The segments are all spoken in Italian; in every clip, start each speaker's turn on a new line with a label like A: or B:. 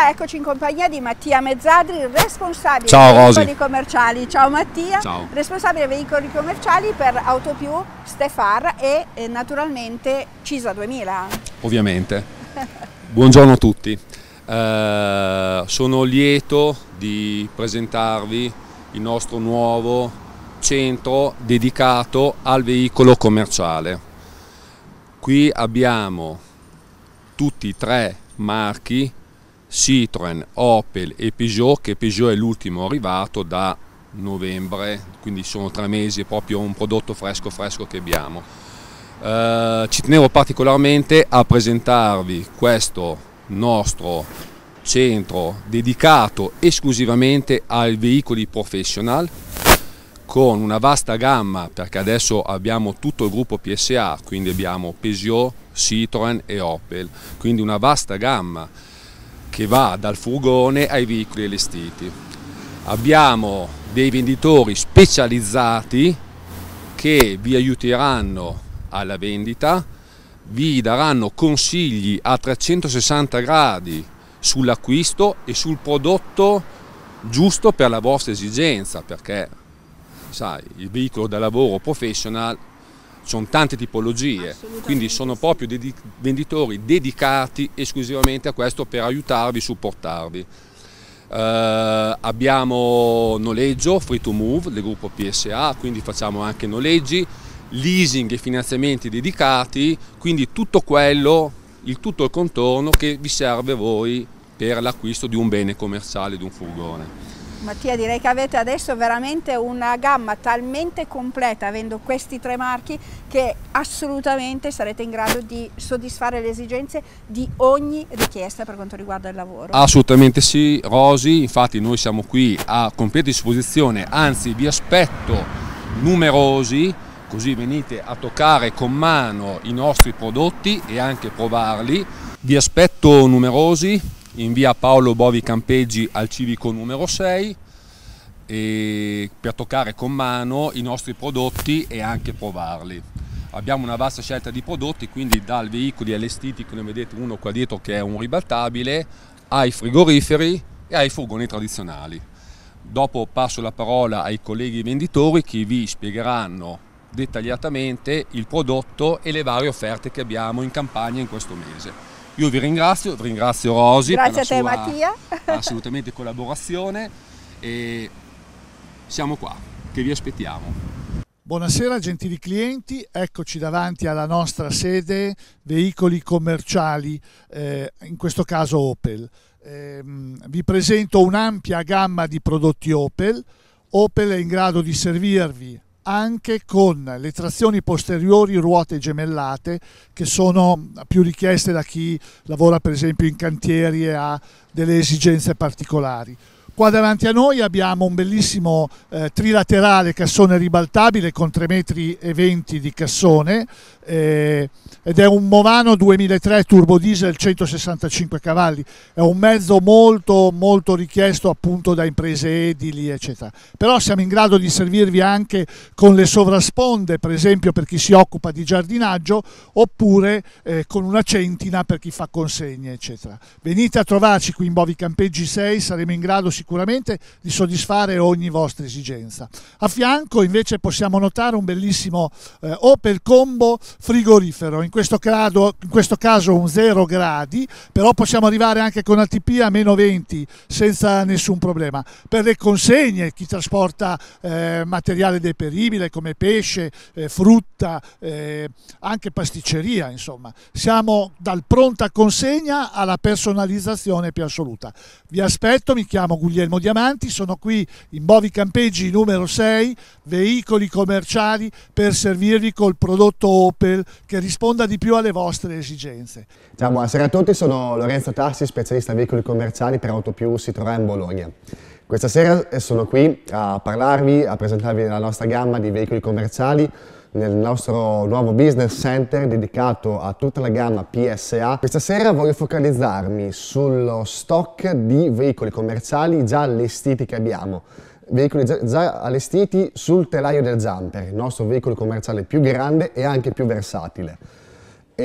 A: Ah, eccoci in compagnia di Mattia Mezzadri, responsabile Ciao, veicoli Rosi. commerciali. Ciao Mattia, Ciao. responsabile veicoli commerciali per Autopiù, Stefar e eh, naturalmente Cisa 2000. Ovviamente. Buongiorno a tutti. Eh, sono lieto di presentarvi il nostro nuovo centro dedicato al veicolo commerciale. Qui abbiamo tutti e tre marchi Citroën, Opel e Peugeot, che Peugeot è l'ultimo arrivato da novembre, quindi sono tre mesi, è proprio un prodotto fresco fresco che abbiamo. Eh, ci tenevo particolarmente a presentarvi questo nostro centro dedicato esclusivamente ai veicoli professional con una vasta gamma perché adesso abbiamo tutto il gruppo PSA, quindi abbiamo Peugeot, Citroën e Opel, quindi una vasta gamma che va dal furgone ai veicoli allestiti. Abbiamo dei venditori specializzati che vi aiuteranno alla vendita, vi daranno consigli a 360 gradi sull'acquisto e sul prodotto giusto per la vostra esigenza, perché sai, il veicolo da lavoro professional sono tante tipologie, quindi sono proprio dei venditori dedicati esclusivamente a questo per aiutarvi, supportarvi. Eh, abbiamo noleggio, free to move, del gruppo PSA, quindi facciamo anche noleggi, leasing e finanziamenti dedicati, quindi tutto quello, il tutto il contorno che vi serve voi per l'acquisto di un bene commerciale, di un furgone. Mattia direi che avete adesso veramente una gamma talmente completa avendo questi tre marchi che assolutamente sarete in grado di soddisfare le esigenze di ogni richiesta per quanto riguarda il lavoro. Assolutamente sì Rosi, infatti noi siamo qui a completa disposizione, anzi vi aspetto numerosi così venite a toccare con mano i nostri prodotti e anche provarli. Vi aspetto numerosi, in via Paolo Bovi Campeggi al civico numero 6 per toccare con mano i nostri prodotti e anche provarli. Abbiamo una vasta scelta di prodotti, quindi dal veicoli allestiti, come vedete uno qua dietro che è un ribaltabile, ai frigoriferi e ai furgoni tradizionali. Dopo passo la parola ai colleghi venditori che vi spiegheranno dettagliatamente il prodotto e le varie offerte che abbiamo in campagna in questo mese. Io vi ringrazio, ringrazio Rosi Grazie per la a te, sua Mattia. assolutamente collaborazione e siamo qua, che vi aspettiamo.
B: Buonasera gentili clienti, eccoci davanti alla nostra sede veicoli commerciali, eh, in questo caso Opel. Eh, vi presento un'ampia gamma di prodotti Opel. Opel è in grado di servirvi anche con le trazioni posteriori ruote gemellate che sono più richieste da chi lavora per esempio in cantieri e ha delle esigenze particolari. Qua davanti a noi abbiamo un bellissimo eh, trilaterale cassone ribaltabile con 3,20 metri di cassone eh, ed è un Movano 2003 turbo diesel 165 cavalli, è un mezzo molto, molto richiesto appunto da imprese edili eccetera, però siamo in grado di servirvi anche con le sovrasponde per esempio per chi si occupa di giardinaggio oppure eh, con una centina per chi fa consegne eccetera. Venite a trovarci qui in Bovi Campeggi 6, saremo in grado sicuramente di soddisfare ogni vostra esigenza. A fianco invece possiamo notare un bellissimo eh, Opel Combo frigorifero, in questo, grado, in questo caso un 0 gradi, però possiamo arrivare anche con ATP a meno 20 senza nessun problema. Per le consegne, chi trasporta eh, materiale deperibile come pesce, eh, frutta, frutta, eh, anche pasticceria, insomma. Siamo dal pronta consegna alla personalizzazione più assoluta. Vi aspetto, mi chiamo Guglielmo Diamanti, sono qui in Bovi Campeggi numero 6, veicoli commerciali per servirvi col prodotto Opel che risponda di più alle vostre esigenze.
C: Ciao, buonasera a tutti, sono Lorenzo Tassi, specialista in veicoli commerciali per Autopiù in Bologna. Questa sera eh, sono qui a parlarvi, a presentarvi la nostra gamma di veicoli commerciali nel nostro nuovo business center dedicato a tutta la gamma PSA. Questa sera voglio focalizzarmi sullo stock di veicoli commerciali già allestiti che abbiamo veicoli già allestiti sul telaio del Jumper, il nostro veicolo commerciale più grande e anche più versatile. E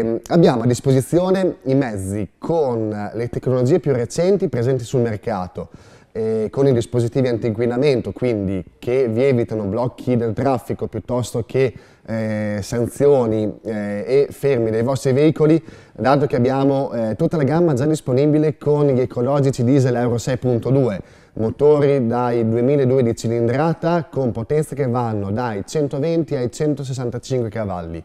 C: ehm, abbiamo a disposizione i mezzi con le tecnologie più recenti presenti sul mercato, eh, con i dispositivi antinquinamento, quindi che vi evitano blocchi del traffico piuttosto che eh, sanzioni eh, e fermi dei vostri veicoli, dato che abbiamo eh, tutta la gamma già disponibile con gli ecologici diesel Euro 6.2, motori dai 2002 di cilindrata con potenze che vanno dai 120 ai 165 cavalli.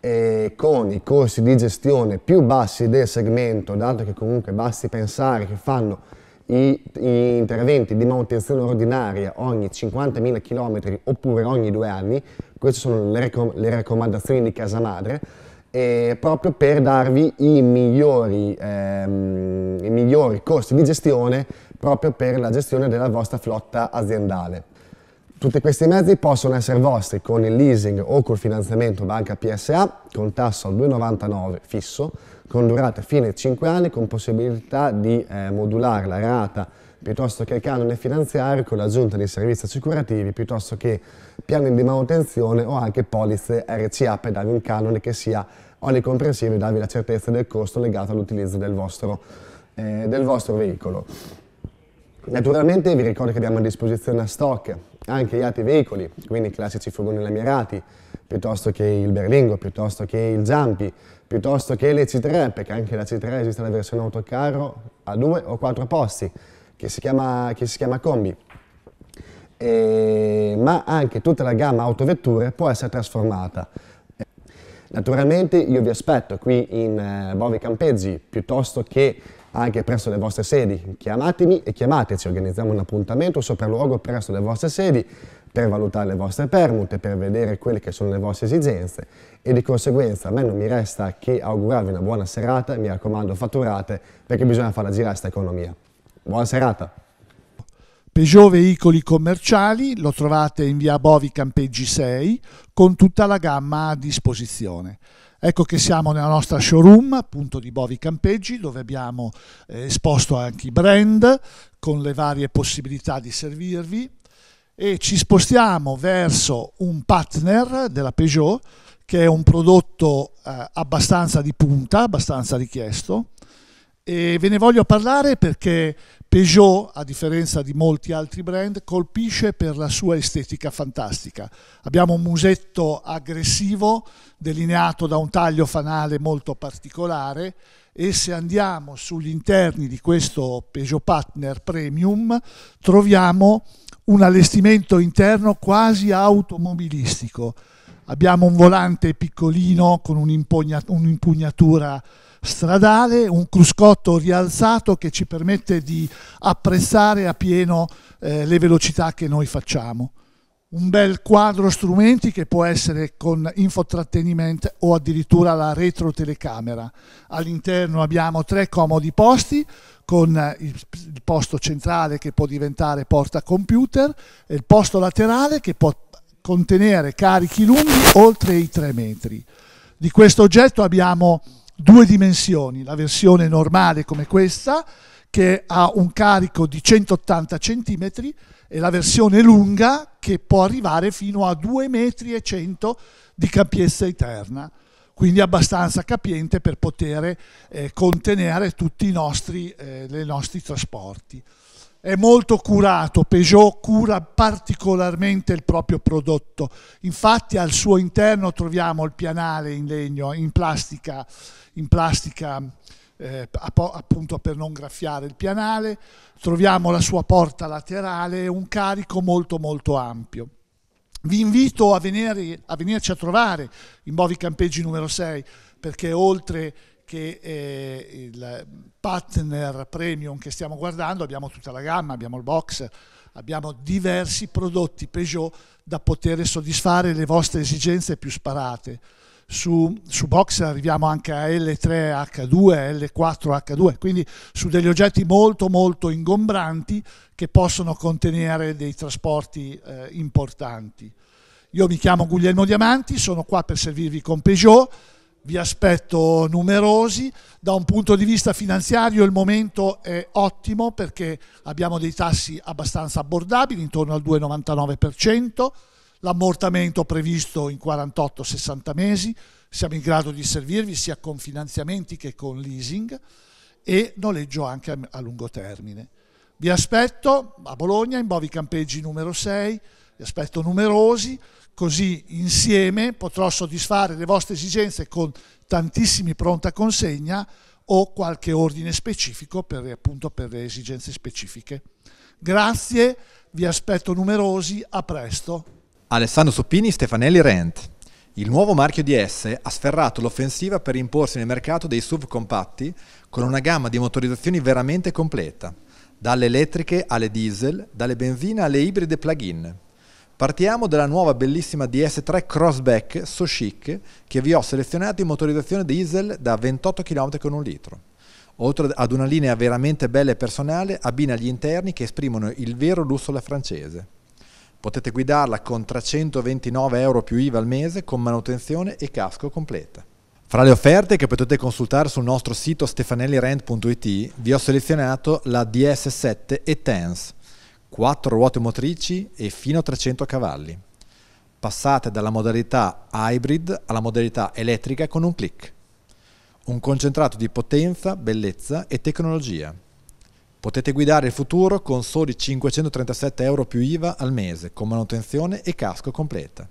C: E con i costi di gestione più bassi del segmento, dato che comunque basti pensare che fanno i, i interventi di manutenzione ordinaria ogni 50.000 km oppure ogni due anni, queste sono le, raccom le raccomandazioni di Casa Madre, eh, proprio per darvi i migliori, ehm, i migliori costi di gestione proprio per la gestione della vostra flotta aziendale. Tutti questi mezzi possono essere vostri con il leasing o col finanziamento banca PSA con tasso al 2,99 fisso con durata fine 5 anni con possibilità di eh, modulare la rata piuttosto che il canone finanziario con l'aggiunta di servizi assicurativi piuttosto che piani di manutenzione o anche polizze RCA per darvi un canone che sia onnicomprensivo e darvi la certezza del costo legato all'utilizzo del, eh, del vostro veicolo. Naturalmente vi ricordo che abbiamo a disposizione a stock anche gli altri veicoli, quindi i classici furgoni lamirati, piuttosto che il berlingo, piuttosto che il zampi, piuttosto che le C3, perché anche la C3 esiste la versione autocarro a due o quattro posti, che si chiama, che si chiama combi. E, ma anche tutta la gamma autovetture può essere trasformata. Naturalmente io vi aspetto qui in eh, Bovi Campeggi, piuttosto che anche presso le vostre sedi. Chiamatemi e chiamateci, organizziamo un appuntamento sopralluogo presso le vostre sedi per valutare le vostre permute, per vedere quelle che sono le vostre esigenze e di conseguenza a me non mi resta che augurarvi una buona serata, e mi raccomando fatturate perché bisogna farla girare questa economia. Buona serata! Peugeot Veicoli Commerciali lo trovate in via Bovi Campeggi 6
B: con tutta la gamma a disposizione. Ecco che siamo nella nostra showroom appunto di Bovi Campeggi dove abbiamo eh, esposto anche i brand con le varie possibilità di servirvi e ci spostiamo verso un partner della Peugeot che è un prodotto eh, abbastanza di punta, abbastanza richiesto e ve ne voglio parlare perché Peugeot, a differenza di molti altri brand, colpisce per la sua estetica fantastica. Abbiamo un musetto aggressivo delineato da un taglio fanale molto particolare e se andiamo sugli interni di questo Peugeot Partner Premium troviamo un allestimento interno quasi automobilistico. Abbiamo un volante piccolino con un'impugnatura stradale, un cruscotto rialzato che ci permette di apprezzare a pieno eh, le velocità che noi facciamo un bel quadro strumenti che può essere con infotrattenimento o addirittura la retro telecamera. All'interno abbiamo tre comodi posti con eh, il, posto centrale che può diventare porta computer e il posto laterale che può contenere carichi lunghi oltre i 3 metri. Di questo oggetto abbiamo due dimensioni, la versione normale come questa che ha un carico di 180 cm è la versione lunga che può arrivare fino a 2,1 metri di capienza interna, quindi abbastanza capiente per poter eh, contenere tutti i nostri, eh, nostri trasporti. È molto curato, Peugeot cura particolarmente il proprio prodotto, infatti al suo interno troviamo il pianale in legno, in plastica, in plastica eh, appunto per non graffiare il pianale, troviamo la sua porta laterale, un carico molto molto ampio. Vi invito a, venire, a venirci a trovare in Bovi Campeggi numero 6 perché oltre che eh, il partner premium che stiamo guardando abbiamo tutta la gamma, abbiamo il box, abbiamo diversi prodotti Peugeot da poter soddisfare le vostre esigenze più sparate su, su box arriviamo anche a L3H2, L4H2, quindi su degli oggetti molto molto ingombranti che possono contenere dei trasporti eh, importanti. Io mi chiamo Guglielmo Diamanti, sono qua per servirvi con Peugeot, vi aspetto numerosi. Da un punto di vista finanziario il momento è ottimo perché abbiamo dei tassi abbastanza abbordabili, intorno al 2,99% l'ammortamento previsto in 48-60 mesi, siamo in grado di servirvi sia con finanziamenti che con leasing e noleggio anche a lungo termine. Vi aspetto a Bologna in Bovi Campeggi numero 6, vi aspetto numerosi, così insieme potrò soddisfare le vostre esigenze con tantissimi pronta consegna o qualche ordine specifico per, appunto, per le esigenze specifiche. Grazie, vi aspetto numerosi, a presto.
D: Alessandro Suppini, Stefanelli Rent. Il nuovo marchio DS ha sferrato l'offensiva per imporsi nel mercato dei SUV compatti con una gamma di motorizzazioni veramente completa, dalle elettriche alle diesel, dalle benzina alle ibride plug-in. Partiamo dalla nuova bellissima DS3 Crossback So Chic che vi ho selezionato in motorizzazione diesel da 28 km con un litro. Oltre ad una linea veramente bella e personale, abbina gli interni che esprimono il vero lusso alla francese. Potete guidarla con 329 euro più IVA al mese con manutenzione e casco completa. Fra le offerte che potete consultare sul nostro sito stefanellirent.it vi ho selezionato la DS7 e TENS, 4 ruote motrici e fino a 300 cavalli. Passate dalla modalità hybrid alla modalità elettrica con un clic. Un concentrato di potenza, bellezza e tecnologia Potete guidare il futuro con soli 537 euro più IVA al mese, con manutenzione e casco completa.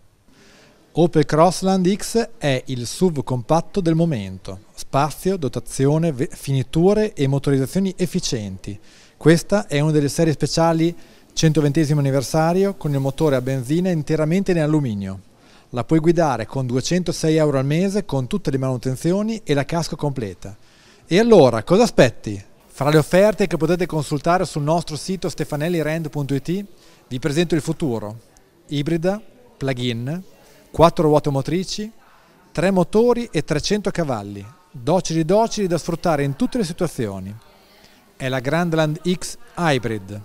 D: Opel Crossland X è il SUV compatto del momento. Spazio, dotazione, finiture e motorizzazioni efficienti. Questa è una delle serie speciali 120 anniversario con il motore a benzina interamente in alluminio. La puoi guidare con 206 euro al mese con tutte le manutenzioni e la casco completa. E allora, cosa aspetti? Fra le offerte che potete consultare sul nostro sito stefanellirand.it vi presento il futuro, ibrida, plug-in, 4 ruote motrici, 3 motori e 300 cavalli, docili docili da sfruttare in tutte le situazioni. È la Grandland X Hybrid.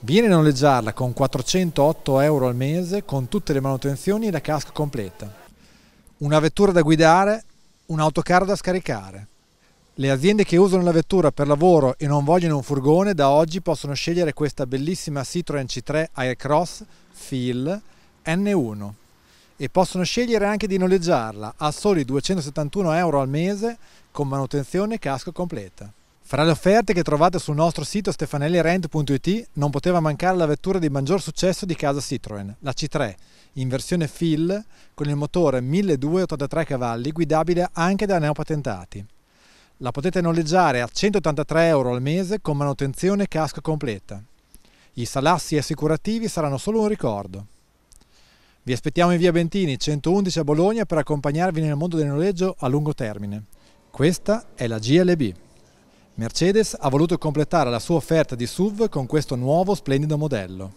D: Vieni a noleggiarla con 408 euro al mese con tutte le manutenzioni e la casca completa. Una vettura da guidare, un'autocar da scaricare. Le aziende che usano la vettura per lavoro e non vogliono un furgone da oggi possono scegliere questa bellissima Citroen C3 Aircross Feel N1 e possono scegliere anche di noleggiarla a soli 271 euro al mese con manutenzione e casco completa. Fra le offerte che trovate sul nostro sito stefanellirent.it non poteva mancare la vettura di maggior successo di casa Citroen, la C3, in versione Fill con il motore 1283 cavalli guidabile anche da neopatentati. La potete noleggiare a 183 euro al mese con manutenzione e casco completa. I salassi assicurativi saranno solo un ricordo. Vi aspettiamo in via Bentini 111 a Bologna per accompagnarvi nel mondo del noleggio a lungo termine. Questa è la GLB. Mercedes ha voluto completare la sua offerta di SUV con questo nuovo splendido modello.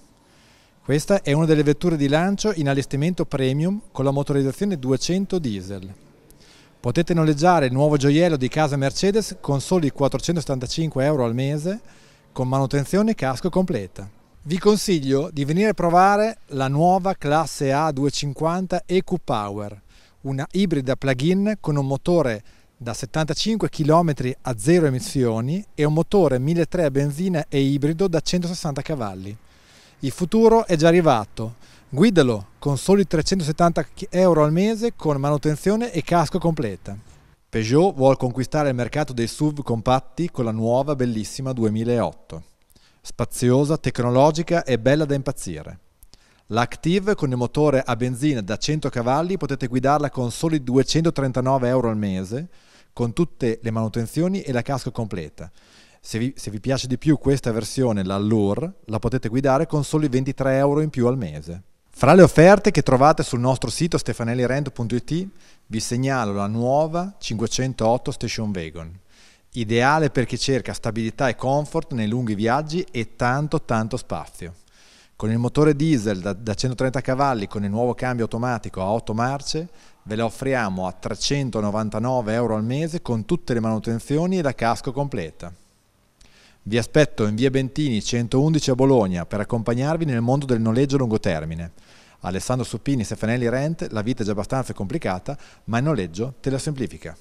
D: Questa è una delle vetture di lancio in allestimento premium con la motorizzazione 200 diesel. Potete noleggiare il nuovo gioiello di casa Mercedes con soli 475 euro al mese, con manutenzione e casco completa. Vi consiglio di venire a provare la nuova classe A250 EQ Power, una ibrida plug-in con un motore da 75 km a zero emissioni e un motore 1.3 a benzina e ibrido da 160 cavalli. Il futuro è già arrivato Guidalo con soli 370 euro al mese con manutenzione e casco completa. Peugeot vuole conquistare il mercato dei SUV compatti con la nuova bellissima 2008. Spaziosa, tecnologica e bella da impazzire. L'Active con il motore a benzina da 100 cavalli potete guidarla con soli 239 euro al mese, con tutte le manutenzioni e la casco completa. Se vi, se vi piace di più questa versione, la Lure, la potete guidare con soli 23 euro in più al mese. Fra le offerte che trovate sul nostro sito stefanellirent.it vi segnalo la nuova 508 Station Wagon, ideale per chi cerca stabilità e comfort nei lunghi viaggi e tanto tanto spazio. Con il motore diesel da, da 130 cavalli con il nuovo cambio automatico a 8 marce ve la offriamo a 399 euro al mese con tutte le manutenzioni e la casco completa. Vi aspetto in via Bentini 111 a Bologna per accompagnarvi nel mondo del noleggio a lungo termine. Alessandro Suppini, Stefanelli Rent, la vita è già abbastanza complicata, ma il noleggio te la semplifica.